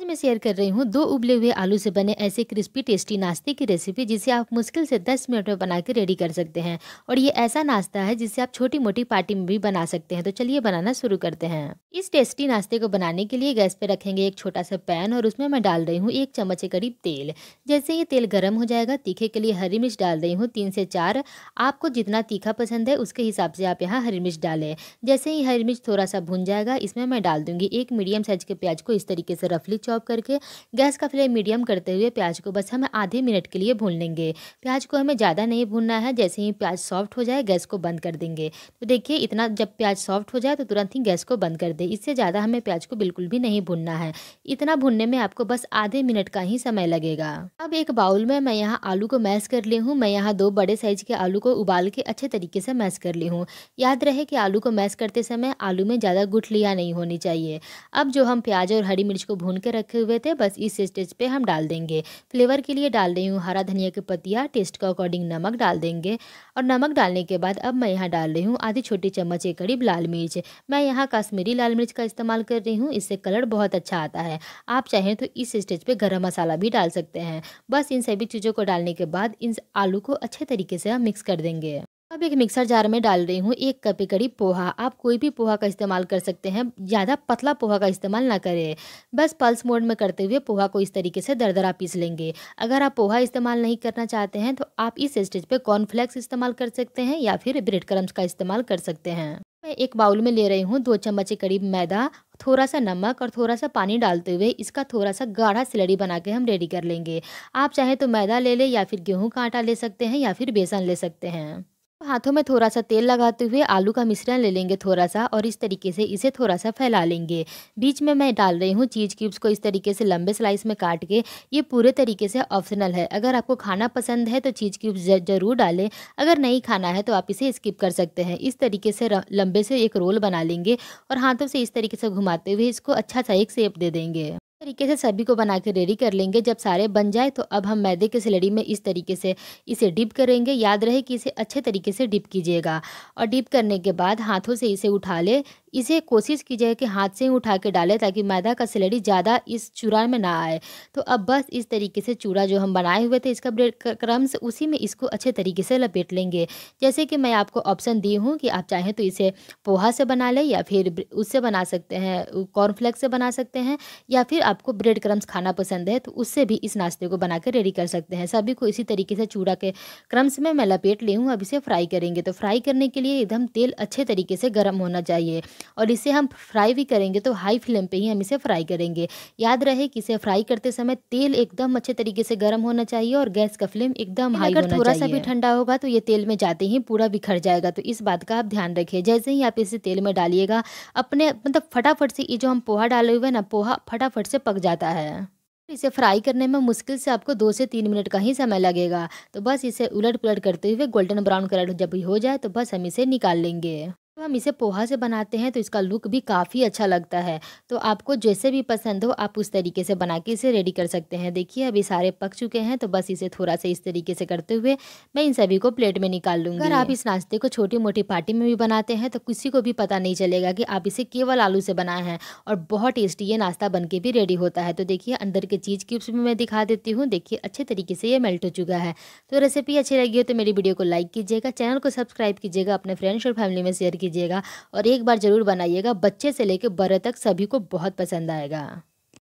आज मैं शेयर कर रही हूँ दो उबले हुए आलू से बने ऐसे क्रिस्पी टेस्टी नाश्ते की रेसिपी जिसे आप मुश्किल से 10 मिनट में बना के रेडी कर सकते हैं और ये ऐसा नाश्ता है जिसे आप छोटी मोटी पार्टी में भी बना सकते हैं तो चलिए बनाना शुरू करते हैं इस टेस्टी नाश्ते को बनाने के लिए गैस पे रखेंगे एक छोटा सा पैन और उसमें मैं डाल रही हूँ एक चम्मच के करीब तेल जैसे ये तेल गर्म हो जाएगा तीखे के लिए हरी मिर्च डाल रही हूँ तीन से चार आपको जितना तीखा पसंद है उसके हिसाब से आप यहाँ हरी मिर्च डालें जैसे ही हरी मिर्च थोड़ा सा भुन जाएगा इसमें मैं डाल दूंगी एक मीडियम साइज के प्याज को इस तरीके से रफली चॉप करके गैस का फ्लेम मीडियम करते हुए प्याज को बस हमें आधे मिनट के लिए भून लेंगे प्याज को हमें ज़्यादा नहीं भूनना है जैसे ही प्याज सॉफ्ट हो जाए गैस को बंद कर देंगे तो देखिए इतना जब प्याज सॉफ्ट हो जाए तो तुरंत ही गैस को बंद कर दें इससे ज़्यादा हमें प्याज को बिल्कुल भी नहीं भूनना है इतना भूनने में आपको बस आधे मिनट का ही समय लगेगा अब एक बाउल में मैं यहाँ आलू को मैश कर ली हूँ मैं यहाँ दो बड़े साइज के आलू को उबाल के अच्छे तरीके से मैश कर ली हूँ याद रहे कि आलू को मैश करते समय आलू में ज़्यादा गुठलियाँ नहीं होनी चाहिए अब जो हम प्याज और हरी मिर्च को भून के रखे हुए थे बस इस स्टेज पे हम डाल देंगे फ्लेवर के लिए डाल रही हूँ हरा धनिया की पत्तियाँ टेस्ट के अकॉर्डिंग नमक डाल देंगे और नमक डालने के बाद अब मैं यहाँ डाल रही हूँ आधी छोटी चम्मच के करीब लाल मिर्च मैं यहाँ कश्मीरी लाल मिर्च का इस्तेमाल कर रही हूँ इससे कलर बहुत अच्छा आता है आप चाहें तो इस स्टेज पर गर्म मसाला भी डाल सकते हैं बस इन सभी चीज़ों को डालने के बाद इन आलू को अच्छे तरीके से हम मिक्स कर देंगे अब एक मिक्सर जार में डाल रही हूँ एक कप के करीब पोहा आप कोई भी पोहा का इस्तेमाल कर सकते हैं ज़्यादा पतला पोहा का इस्तेमाल ना करें बस पल्स मोड में करते हुए पोहा को इस तरीके से दरदरा पीस लेंगे अगर आप पोहा इस्तेमाल नहीं करना चाहते हैं तो आप इस स्टेज पे कॉर्नफ्लेक्स इस्तेमाल कर सकते हैं या फिर ब्रेड क्रम्स का इस्तेमाल कर सकते हैं मैं एक बाउल में ले रही हूँ दो चम्मच के करीब मैदा थोड़ा सा नमक और थोड़ा सा पानी डालते हुए इसका थोड़ा सा गाढ़ा सिलड़ी बना के हम रेडी कर लेंगे आप चाहे तो मैदा ले लें या फिर गेहूँ का आटा ले सकते हैं या फिर बेसन ले सकते हैं हाथों में थोड़ा सा तेल लगाते हुए आलू का मिश्रण ले लेंगे थोड़ा सा और इस तरीके से इसे थोड़ा सा फैला लेंगे बीच में मैं डाल रही हूँ चीज़ क्यूब्स को इस तरीके से लंबे स्लाइस में काट के ये पूरे तरीके से ऑप्शनल है अगर आपको खाना पसंद है तो चीज़ क्यूब्स ज़रूर डालें अगर नहीं खाना है तो आप इसे स्किप कर सकते हैं इस तरीके से लंबे से एक रोल बना लेंगे और हाथों से इस तरीके से घुमाते हुए इसको अच्छा सा एक सेप दे देंगे तरीके से सभी को बना के रेडी कर लेंगे जब सारे बन जाए तो अब हम मैदे के सिलड़ी में इस तरीके से इसे डिप करेंगे याद रहे कि इसे अच्छे तरीके से डिप कीजिएगा और डिप करने के बाद हाथों से इसे उठा ले इसे कोशिश की जाए कि हाथ से ही उठा के डालें ताकि मैदा का सिलडी ज़्यादा इस चूड़ा में ना आए तो अब बस इस तरीके से चूड़ा जो हम बनाए हुए थे इसका ब्रेड क्रम्स उसी में इसको अच्छे तरीके से लपेट लेंगे जैसे कि मैं आपको ऑप्शन दी हूँ कि आप चाहें तो इसे पोहा से बना लें या फिर उससे बना सकते हैं कॉर्नफ्लेक्स से बना सकते हैं या फिर आपको ब्रेड क्रम्स खाना पसंद है तो उससे भी इस नाश्ते को बना कर रेडी कर सकते हैं सभी को इसी तरीके से चूड़ा के क्रम्स में मैं लपेट ली हूँ अब इसे फ्राई करेंगे तो फ्राई करने के लिए एकदम तेल अच्छे तरीके से गर्म होना चाहिए और इसे हम फ्राई भी करेंगे तो हाई फ्लेम पे ही हम इसे फ्राई करेंगे याद रहे कि इसे फ्राई करते समय तेल एकदम अच्छे तरीके से गर्म होना चाहिए और गैस का फ्लेम एकदम हाई अगर थोड़ा सा भी ठंडा होगा तो ये तेल में जाते ही पूरा बिखर जाएगा तो इस बात का आप ध्यान रखिए जैसे ही आप इसे तेल में डालिएगा अपने मतलब फटाफट से ये जो हम पोहा डाले हुए ना पोहा फटाफट से पक जाता है इसे फ्राई करने में मुश्किल से आपको दो से तीन मिनट का ही समय लगेगा तो बस इसे उलट पुलट करते हुए गोल्डन ब्राउन कलर जब भी हो जाए तो बस हम इसे निकाल लेंगे तो हम इसे पोहा से बनाते हैं तो इसका लुक भी काफ़ी अच्छा लगता है तो आपको जैसे भी पसंद हो आप उस तरीके से बना के इसे रेडी कर सकते हैं देखिए अभी सारे पक चुके हैं तो बस इसे थोड़ा सा इस तरीके से करते हुए मैं इन सभी को प्लेट में निकाल लूँगी अगर आप इस नाश्ते को छोटी मोटी पार्टी में भी बनाते हैं तो किसी को भी पता नहीं चलेगा कि आप इसे केवल आलू से बनाए हैं और बहुत टेस्टी ये नाश्ता बन के भी रेडी होता है तो देखिए अंदर के चीज़ क्यूब्स भी मैं दिखा देती हूँ देखिए अच्छे तरीके से ये मेल्ट हो चुका है तो रेसिपी अच्छी लगी हो तो मेरी वीडियो को लाइक कीजिएगा चैनल को सब्सक्राइब कीजिएगा अपने फ्रेंड्स और फैमिली में शेयर कीजिए कीजिएगा और एक बार ज़रूर बनाइएगा बच्चे से लेकर बड़े तक सभी को बहुत पसंद आएगा